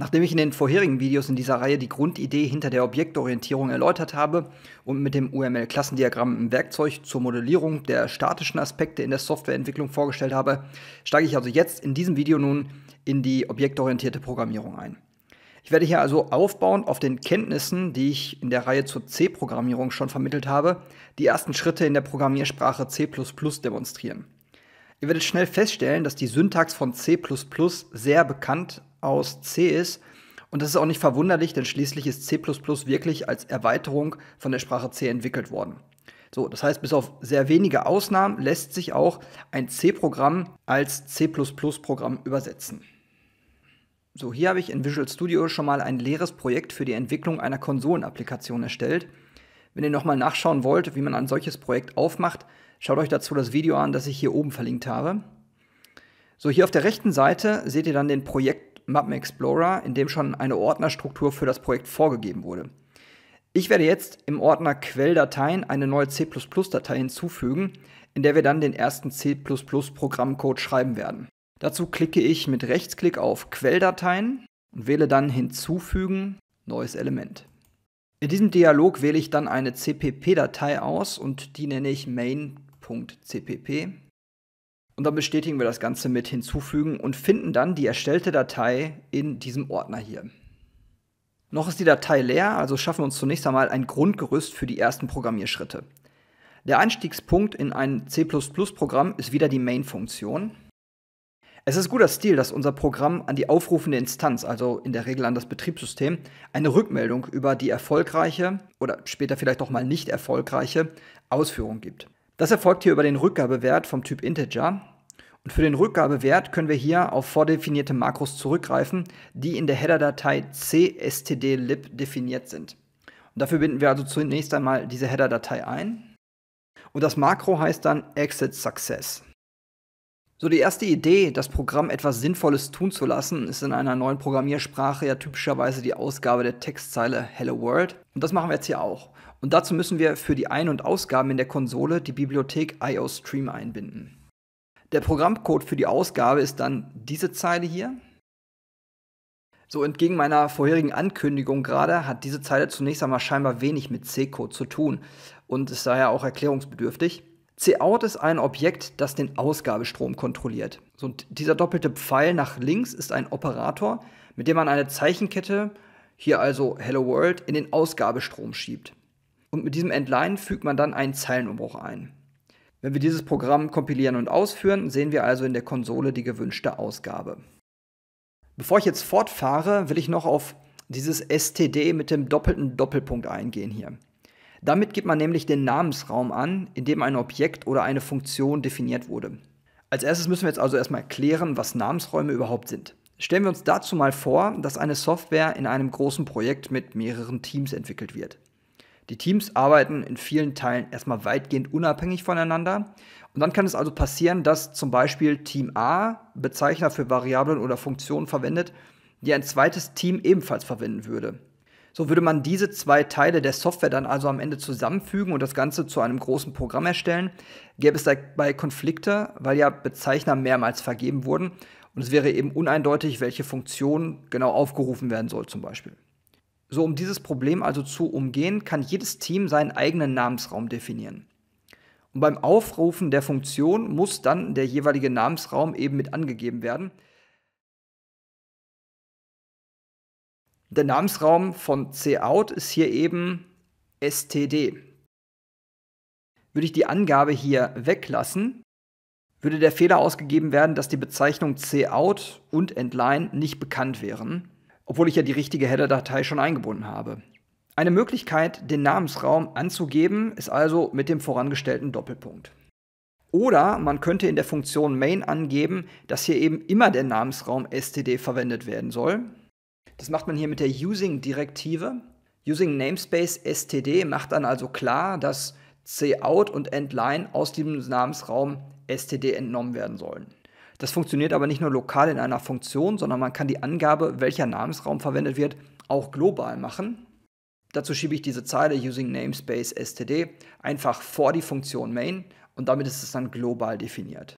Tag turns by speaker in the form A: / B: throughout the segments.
A: Nachdem ich in den vorherigen Videos in dieser Reihe die Grundidee hinter der Objektorientierung erläutert habe und mit dem UML-Klassendiagramm ein Werkzeug zur Modellierung der statischen Aspekte in der Softwareentwicklung vorgestellt habe, steige ich also jetzt in diesem Video nun in die objektorientierte Programmierung ein. Ich werde hier also aufbauend auf den Kenntnissen, die ich in der Reihe zur C-Programmierung schon vermittelt habe, die ersten Schritte in der Programmiersprache C++ demonstrieren. Ihr werdet schnell feststellen, dass die Syntax von C++ sehr bekannt aus C ist und das ist auch nicht verwunderlich, denn schließlich ist C++ wirklich als Erweiterung von der Sprache C entwickelt worden. So, das heißt, bis auf sehr wenige Ausnahmen lässt sich auch ein C-Programm als C++-Programm übersetzen. So, hier habe ich in Visual Studio schon mal ein leeres Projekt für die Entwicklung einer Konsolenapplikation erstellt. Wenn ihr nochmal nachschauen wollt, wie man ein solches Projekt aufmacht, schaut euch dazu das Video an, das ich hier oben verlinkt habe. So, hier auf der rechten Seite seht ihr dann den Projekt Mappen Explorer, in dem schon eine Ordnerstruktur für das Projekt vorgegeben wurde. Ich werde jetzt im Ordner Quelldateien eine neue C++-Datei hinzufügen, in der wir dann den ersten C++-Programmcode schreiben werden. Dazu klicke ich mit Rechtsklick auf Quelldateien und wähle dann Hinzufügen, neues Element. In diesem Dialog wähle ich dann eine CPP-Datei aus und die nenne ich main.cpp. Und dann bestätigen wir das Ganze mit hinzufügen und finden dann die erstellte Datei in diesem Ordner hier. Noch ist die Datei leer, also schaffen wir uns zunächst einmal ein Grundgerüst für die ersten Programmierschritte. Der Einstiegspunkt in ein C++-Programm ist wieder die Main-Funktion. Es ist guter Stil, dass unser Programm an die aufrufende Instanz, also in der Regel an das Betriebssystem, eine Rückmeldung über die erfolgreiche oder später vielleicht auch mal nicht erfolgreiche Ausführung gibt. Das erfolgt hier über den Rückgabewert vom Typ Integer. Und für den Rückgabewert können wir hier auf vordefinierte Makros zurückgreifen, die in der Header-Datei cstd.lib definiert sind. Und dafür binden wir also zunächst einmal diese Header-Datei ein. Und das Makro heißt dann exit success. So die erste Idee, das Programm etwas Sinnvolles tun zu lassen, ist in einer neuen Programmiersprache ja typischerweise die Ausgabe der Textzeile Hello World. Und das machen wir jetzt hier auch. Und dazu müssen wir für die Ein- und Ausgaben in der Konsole die Bibliothek IOStream einbinden. Der Programmcode für die Ausgabe ist dann diese Zeile hier. So, entgegen meiner vorherigen Ankündigung gerade hat diese Zeile zunächst einmal scheinbar wenig mit C-Code zu tun und ist daher auch erklärungsbedürftig. Cout ist ein Objekt, das den Ausgabestrom kontrolliert. So, dieser doppelte Pfeil nach links ist ein Operator, mit dem man eine Zeichenkette, hier also Hello World, in den Ausgabestrom schiebt. Und mit diesem Entline fügt man dann einen Zeilenumbruch ein. Wenn wir dieses Programm kompilieren und ausführen, sehen wir also in der Konsole die gewünschte Ausgabe. Bevor ich jetzt fortfahre, will ich noch auf dieses STD mit dem doppelten Doppelpunkt eingehen hier. Damit gibt man nämlich den Namensraum an, in dem ein Objekt oder eine Funktion definiert wurde. Als erstes müssen wir jetzt also erstmal klären, was Namensräume überhaupt sind. Stellen wir uns dazu mal vor, dass eine Software in einem großen Projekt mit mehreren Teams entwickelt wird. Die Teams arbeiten in vielen Teilen erstmal weitgehend unabhängig voneinander. Und dann kann es also passieren, dass zum Beispiel Team A Bezeichner für Variablen oder Funktionen verwendet, die ein zweites Team ebenfalls verwenden würde. So würde man diese zwei Teile der Software dann also am Ende zusammenfügen und das Ganze zu einem großen Programm erstellen. Gäbe es dabei Konflikte, weil ja Bezeichner mehrmals vergeben wurden und es wäre eben uneindeutig, welche Funktion genau aufgerufen werden soll zum Beispiel. So, um dieses Problem also zu umgehen, kann jedes Team seinen eigenen Namensraum definieren. Und beim Aufrufen der Funktion muss dann der jeweilige Namensraum eben mit angegeben werden. der Namensraum von cout ist hier eben std. Würde ich die Angabe hier weglassen, würde der Fehler ausgegeben werden, dass die Bezeichnung cout und entline nicht bekannt wären, obwohl ich ja die richtige Header-Datei schon eingebunden habe. Eine Möglichkeit, den Namensraum anzugeben, ist also mit dem vorangestellten Doppelpunkt. Oder man könnte in der Funktion main angeben, dass hier eben immer der Namensraum std verwendet werden soll, das macht man hier mit der Using-Direktive. Using Namespace STD macht dann also klar, dass cout und endline aus diesem Namensraum STD entnommen werden sollen. Das funktioniert aber nicht nur lokal in einer Funktion, sondern man kann die Angabe, welcher Namensraum verwendet wird, auch global machen. Dazu schiebe ich diese Zeile using namespace std einfach vor die Funktion main und damit ist es dann global definiert.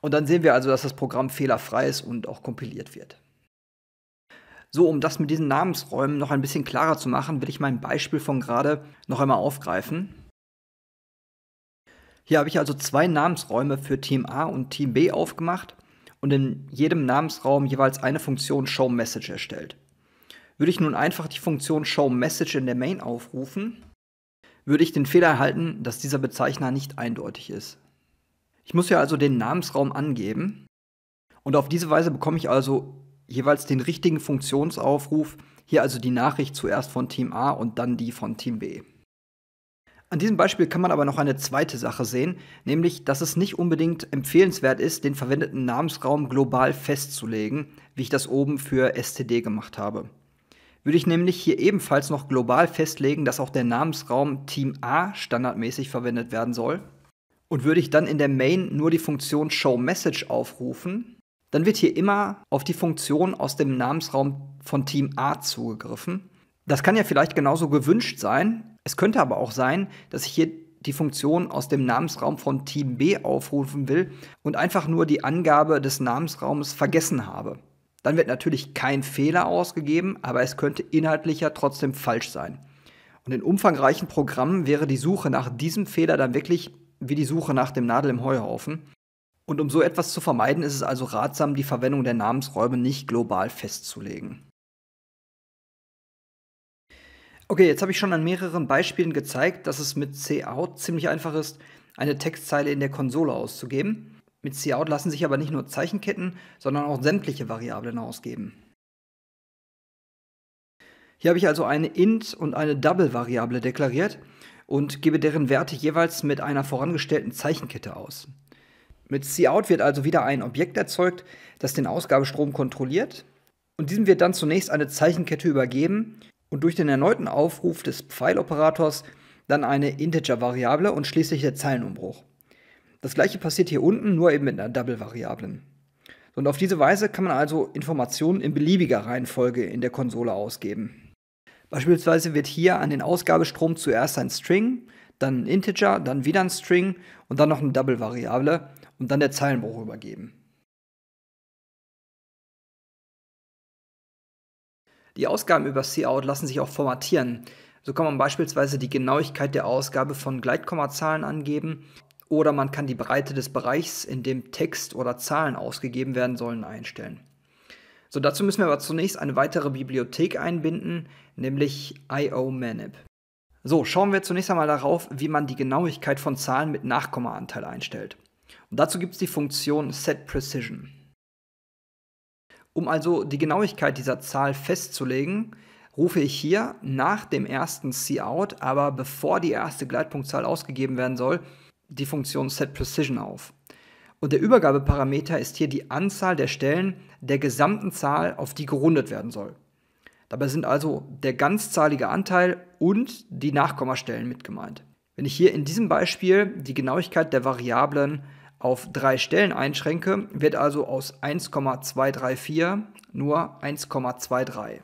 A: Und dann sehen wir also, dass das Programm fehlerfrei ist und auch kompiliert wird. So, um das mit diesen Namensräumen noch ein bisschen klarer zu machen, will ich mein Beispiel von gerade noch einmal aufgreifen. Hier habe ich also zwei Namensräume für Team A und Team B aufgemacht und in jedem Namensraum jeweils eine Funktion ShowMessage erstellt. Würde ich nun einfach die Funktion ShowMessage in der Main aufrufen, würde ich den Fehler erhalten, dass dieser Bezeichner nicht eindeutig ist. Ich muss hier also den Namensraum angeben und auf diese Weise bekomme ich also jeweils den richtigen Funktionsaufruf. Hier also die Nachricht zuerst von Team A und dann die von Team B. An diesem Beispiel kann man aber noch eine zweite Sache sehen, nämlich dass es nicht unbedingt empfehlenswert ist, den verwendeten Namensraum global festzulegen, wie ich das oben für STD gemacht habe. Würde ich nämlich hier ebenfalls noch global festlegen, dass auch der Namensraum Team A standardmäßig verwendet werden soll, und würde ich dann in der Main nur die Funktion ShowMessage aufrufen, dann wird hier immer auf die Funktion aus dem Namensraum von Team A zugegriffen. Das kann ja vielleicht genauso gewünscht sein. Es könnte aber auch sein, dass ich hier die Funktion aus dem Namensraum von Team B aufrufen will und einfach nur die Angabe des Namensraumes vergessen habe. Dann wird natürlich kein Fehler ausgegeben, aber es könnte inhaltlicher trotzdem falsch sein. Und in umfangreichen Programmen wäre die Suche nach diesem Fehler dann wirklich wie die Suche nach dem Nadel im Heuhaufen. Und um so etwas zu vermeiden, ist es also ratsam, die Verwendung der Namensräume nicht global festzulegen. Okay, jetzt habe ich schon an mehreren Beispielen gezeigt, dass es mit Cout ziemlich einfach ist, eine Textzeile in der Konsole auszugeben. Mit Cout lassen sich aber nicht nur Zeichenketten, sondern auch sämtliche Variablen ausgeben. Hier habe ich also eine int- und eine double-Variable deklariert und gebe deren Werte jeweils mit einer vorangestellten Zeichenkette aus. Mit Cout wird also wieder ein Objekt erzeugt, das den Ausgabestrom kontrolliert. Und diesem wird dann zunächst eine Zeichenkette übergeben und durch den erneuten Aufruf des Pfeiloperators dann eine Integer-Variable und schließlich der Zeilenumbruch. Das gleiche passiert hier unten, nur eben mit einer Double-Variable. Und auf diese Weise kann man also Informationen in beliebiger Reihenfolge in der Konsole ausgeben. Beispielsweise wird hier an den Ausgabestrom zuerst ein String, dann ein Integer, dann wieder ein String und dann noch eine Double-Variable und dann der Zeilenbruch übergeben. Die Ausgaben über C-Out lassen sich auch formatieren. So kann man beispielsweise die Genauigkeit der Ausgabe von Gleitkommazahlen angeben oder man kann die Breite des Bereichs, in dem Text oder Zahlen ausgegeben werden sollen, einstellen. So, dazu müssen wir aber zunächst eine weitere Bibliothek einbinden, nämlich IOManip. So, schauen wir zunächst einmal darauf, wie man die Genauigkeit von Zahlen mit Nachkommaanteil einstellt. Und dazu gibt es die Funktion setPrecision. Um also die Genauigkeit dieser Zahl festzulegen, rufe ich hier nach dem ersten Cout, aber bevor die erste Gleitpunktzahl ausgegeben werden soll, die Funktion setPrecision auf. Und der Übergabeparameter ist hier die Anzahl der Stellen der gesamten Zahl, auf die gerundet werden soll. Dabei sind also der ganzzahlige Anteil und die Nachkommastellen mit gemeint. Wenn ich hier in diesem Beispiel die Genauigkeit der Variablen auf drei Stellen einschränke, wird also aus 1,234 nur 1,23.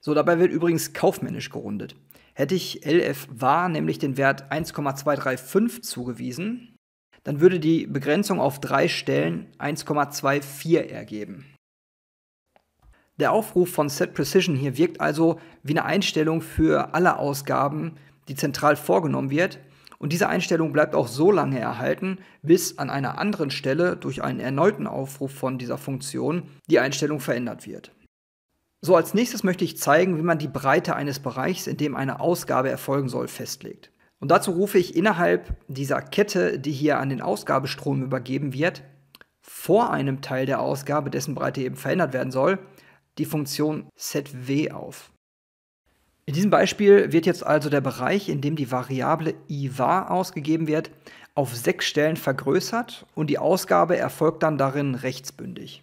A: So, dabei wird übrigens kaufmännisch gerundet. Hätte ich LF war nämlich den Wert 1,235 zugewiesen, dann würde die Begrenzung auf drei Stellen 1,24 ergeben. Der Aufruf von Set Precision hier wirkt also wie eine Einstellung für alle Ausgaben, die zentral vorgenommen wird und diese Einstellung bleibt auch so lange erhalten, bis an einer anderen Stelle durch einen erneuten Aufruf von dieser Funktion die Einstellung verändert wird. So, als nächstes möchte ich zeigen, wie man die Breite eines Bereichs, in dem eine Ausgabe erfolgen soll, festlegt. Und dazu rufe ich innerhalb dieser Kette, die hier an den Ausgabestrom übergeben wird, vor einem Teil der Ausgabe, dessen Breite eben verändert werden soll, die Funktion setw auf. In diesem Beispiel wird jetzt also der Bereich, in dem die Variable i var ausgegeben wird, auf sechs Stellen vergrößert und die Ausgabe erfolgt dann darin rechtsbündig.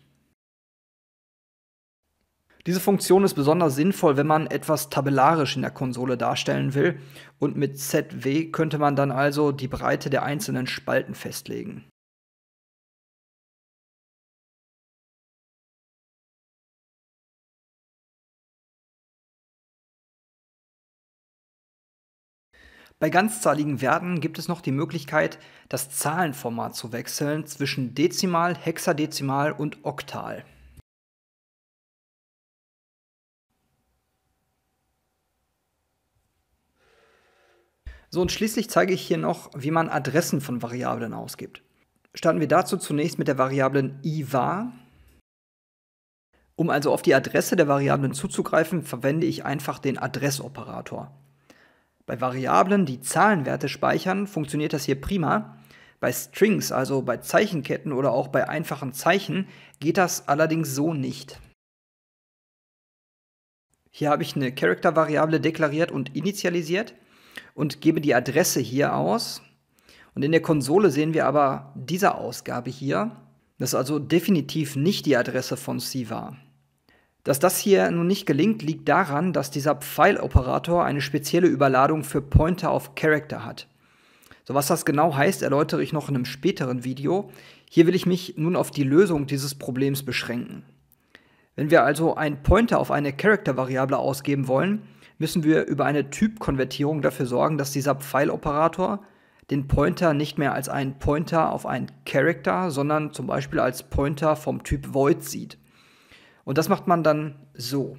A: Diese Funktion ist besonders sinnvoll, wenn man etwas tabellarisch in der Konsole darstellen will und mit ZW könnte man dann also die Breite der einzelnen Spalten festlegen. Bei ganzzahligen Werten gibt es noch die Möglichkeit, das Zahlenformat zu wechseln zwischen Dezimal, Hexadezimal und Oktal. So, und schließlich zeige ich hier noch, wie man Adressen von Variablen ausgibt. Starten wir dazu zunächst mit der Variablen ivar. Um also auf die Adresse der Variablen zuzugreifen, verwende ich einfach den Adressoperator. Bei Variablen, die Zahlenwerte speichern, funktioniert das hier prima. Bei Strings, also bei Zeichenketten oder auch bei einfachen Zeichen, geht das allerdings so nicht. Hier habe ich eine Character-Variable deklariert und initialisiert und gebe die Adresse hier aus. Und in der Konsole sehen wir aber diese Ausgabe hier. Das ist also definitiv nicht die Adresse von C dass das hier nun nicht gelingt, liegt daran, dass dieser Pfeiloperator eine spezielle Überladung für Pointer auf Character hat. So was das genau heißt, erläutere ich noch in einem späteren Video. Hier will ich mich nun auf die Lösung dieses Problems beschränken. Wenn wir also einen Pointer auf eine Character-Variable ausgeben wollen, müssen wir über eine Typkonvertierung dafür sorgen, dass dieser Pfeiloperator den Pointer nicht mehr als einen Pointer auf einen Character, sondern zum Beispiel als Pointer vom Typ Void sieht. Und das macht man dann so.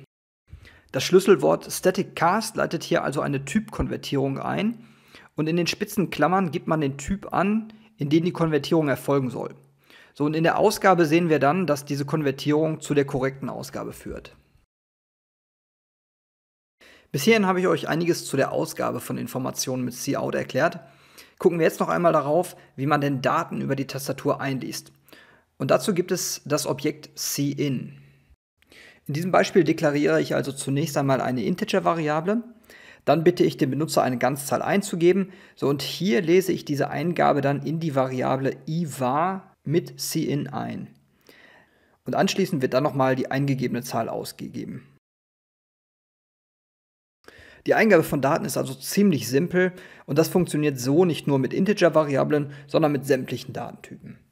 A: Das Schlüsselwort Static Cast leitet hier also eine Typkonvertierung ein und in den spitzen Klammern gibt man den Typ an, in den die Konvertierung erfolgen soll. So, und in der Ausgabe sehen wir dann, dass diese Konvertierung zu der korrekten Ausgabe führt. Bisher habe ich euch einiges zu der Ausgabe von Informationen mit Cout erklärt. Gucken wir jetzt noch einmal darauf, wie man denn Daten über die Tastatur einliest. Und dazu gibt es das Objekt Cin. In diesem Beispiel deklariere ich also zunächst einmal eine Integer-Variable. Dann bitte ich den Benutzer eine Ganzzahl einzugeben. So, und hier lese ich diese Eingabe dann in die Variable ivar mit cin ein. Und anschließend wird dann nochmal die eingegebene Zahl ausgegeben. Die Eingabe von Daten ist also ziemlich simpel und das funktioniert so nicht nur mit Integer-Variablen, sondern mit sämtlichen Datentypen.